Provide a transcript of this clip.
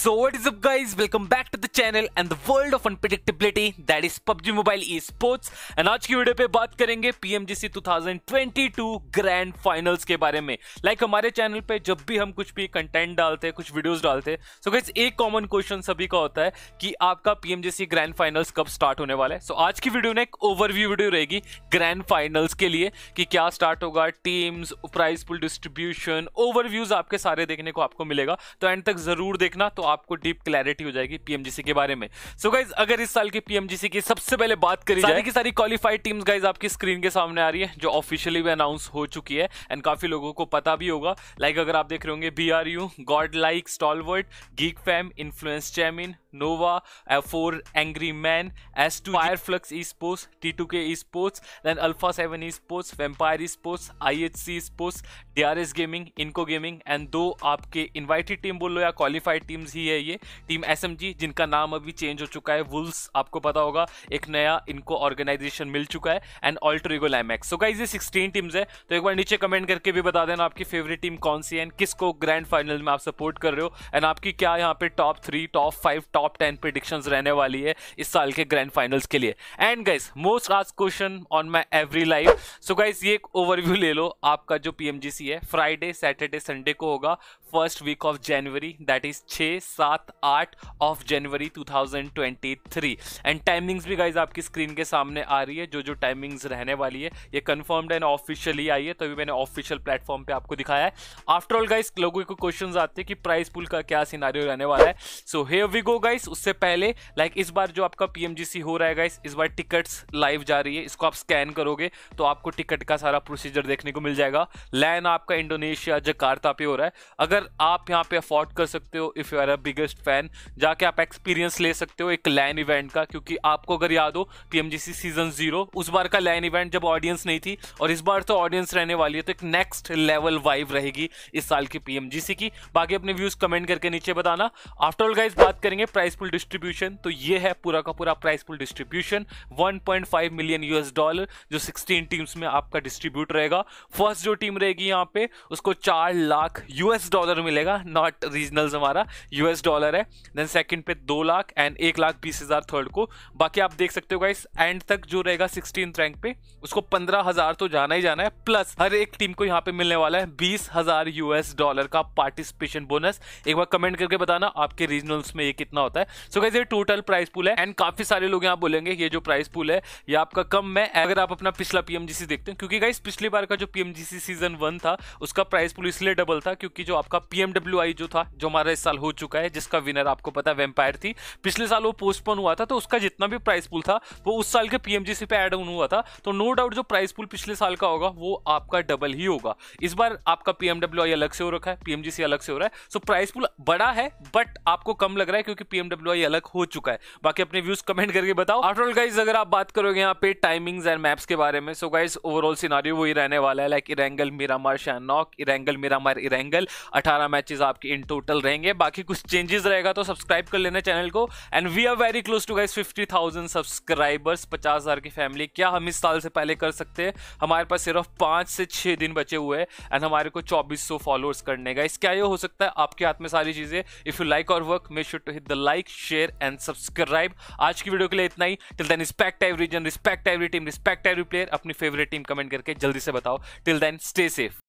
So what is up guys welcome back to the channel and the world of unpredictability that is PUBG Mobile eSports and आज की video पे बात करेंगे PMGC 2022 grand finals के बारे में like like हमारे चैनल पे जब भी हम कुछ भी कंटेंट डालते हैं कुछ वीडियोस डालते हैं सो गाइस एक कॉमन क्वेश्चन सभी का होता है कि आपका PMGC ग्रैंड फाइनल्स कब स्टार्ट होने वाला है सो so, आज की वीडियो में एक ओवरव्यू वीडियो रहेगी ग्रैंड फाइनल्स के लिए कि क्या स्टार्ट होगा teams prize pool distribution overviews आपके सारे देखने को आपको मिलेगा तो एंड तक जरूर देखना तो आपको डीप क्लैरिटी हो जाएगी पीएमजीसी के बारे में सो so गाइज अगर इस साल की पीएमजीसी की सबसे पहले बात करी सारी जाए की सारी क्वालिफाइड टीम्स गाइज आपकी स्क्रीन के सामने आ रही है जो ऑफिशियली भी अनाउंस हो चुकी है एंड काफी लोगों को पता भी होगा लाइक like अगर आप देख रहे होंगे B R U God like Stalwart Geek Fam Influence Chemin Nova four Angry Man S two two Flux esports T K esports then Alpha seven esports Vampire esports I H C sports D R S gaming Inco gaming and दो आपके invited team बोल लो या qualified teams ही है ये team S जिनका नाम अभी change हो चुका है वुल्स आपको पता होगा एक नया इनको ऑर्गेनाइजेशन मिल चुका है and Alter Ego Lamax so guys ये सिक्सटीन टीम्स है तो एक बार नीचे कमेंट करके भी बता देना आपकी फेवरेट टीम कौन सी है एंड किसको ग्रैंड फाइनल में आप सपोर्ट कर रहे हो एंड आपकी क्या यहाँ पे top three top five top ten prediction रहने वाली है इस साल के ग्रैंड फाइनल्स के लिए एंड गाइज मोस्ट आज question on my every life so guys ये एक ओवरव्यू ले लो आपका जो पीएमजीसी है फ्राइडे सैटरडे संडे को होगा first week of January that is छः सात आठ ऑफ जनवरी 2023 एंड टाइमिंग्स भी गाइज आपकी स्क्रीन के सामने आ रही है जो जो टाइमिंग्स रहने वाली है ये कन्फर्म्ड एंड ऑफिशियली आई है तो अभी मैंने ऑफिशियल प्लेटफॉर्म पे आपको दिखाया है आफ्टर ऑल गाइज लोगों को क्वेश्चन आते हैं कि प्राइस पुल का क्या सिनारियो रहने वाला है सो हे वी गो गाइस उससे पहले लाइक like, इस बार जो आपका पीएमजीसी हो रहा है गाइस इस बार टिकट्स लाइव जा रही है इसको आप स्कैन करोगे तो आपको टिकट का सारा प्रोसीजर देखने को मिल जाएगा लैन आपका इंडोनेशिया जकार्ता पे हो रहा है अगर आप यहाँ पे अफोर्ड कर सकते हो if you are a biggest fan जाके आप एक्सपीरियंस ले सकते हो एक लैन इवेंट का क्योंकि आपको अगर याद हो पीएमजीसी सीजन जीरो उस बार का लैन इवेंट जब ऑडियंस नहीं थी और इस बार तो ऑडियंस रहने वाली है तो एक नेक्स्ट लेवल वाइव रहेगी इस साल की पीएमजीसी की बाकी अपने व्यूज कमेंट करके नीचे बताना आफ्टरऑल गाइज बात करेंगे प्राइस पुल डिस्ट्रीब्यूशन तो ये है पूरा का पूरा prize pool distribution 1.5 million US dollar जो सिक्सटीन टीम्स में आपका डिस्ट्रीब्यूट रहेगा फर्स्ट जो टीम रहेगी यहाँ पे उसको चार लाख यूएस डॉलर मिलेगा नॉट रीजनल हमारा यूएस यूएस डॉलर है देन सेकंड पे दो लाख एंड एक लाख बीस हज़ार थर्ड को बाकी आप देख सकते हो गाइस एंड तक जो रहेगा सिक्सटीन रैंक पे उसको पंद्रह हज़ार तो जाना ही जाना है प्लस हर एक टीम को यहाँ पे मिलने वाला है बीस हज़ार यूएस डॉलर का पार्टिसिपेशन बोनस एक बार कमेंट करके बताना आपके रीजनल्स में ये कितना होता है सो गाइज ये टोटल प्राइस पुल है एंड काफ़ी सारे लोग यहाँ बोलेंगे ये जो प्राइस पुल है ये आपका कम है अगर आप अपना पिछला पीएमजीसी देखते हैं क्योंकि गाइस पिछली बार का जो पीएमजीसी सीजन वन था उसका प्राइस पुल इसलिए डबल था क्योंकि जो आपका पीएमडब्ल्यू जो था जो हमारा इस साल हो चुका चुका है जिसका विनर आपको पता है वेम्पायर थी पिछले साल वो पोस्टपोन हुआ था तो उसका जितना भी प्राइस पुल था वो उस साल के पीएमजीसी पे एड ऑन हुआ था तो नो डाउट जो प्राइस पुल पिछले साल का होगा वो आपका डबल ही होगा इस बार आपका पीएमडब्ल्यू आई अलग से हो रखा है पीएमजीसी अलग से हो रहा है सो प्राइस पुल बड़ा है बट आपको कम लग रहा है क्योंकि पीएमडब्ल्यू आई अलग हो चुका है बाकी अपने व्यूज कमेंट करके बताओ आफ्टरऑल गाइज अगर आप बात करोगे यहाँ पे टाइमिंग्स एंड मैप्स के बारे में सो गाइज ओवरऑल सिनारियो वही रहने वाला है like Erangel Miramar Sanhok Erangel Miramar Erangel अठारह मैचेस आपके इन टोटल रहेंगे बाकी कुछ चेंजेस रहेगा तो सब्सक्राइब कर लेना चैनल को and we are very close to guys fifty thousand subscribers पचास हज़ार की फैमिली क्या हम इस साल से पहले कर सकते हैं हमारे पास सिर्फ पांच से छह दिन बचे हुए हैं एंड हमारे को चौबीस सौ फॉलोअर्स करने का इसका ये हो सकता है आपके हाथ में सारी चीज़ें इफ़ यू लाइक और work may should to hit the like share and subscribe आज की वीडियो के लिए इतना ही till then respect every region respect every team respect every player अपनी फेवरेट टीम कमेंट करके जल्दी से बताओ टिल देन स्टे सेफ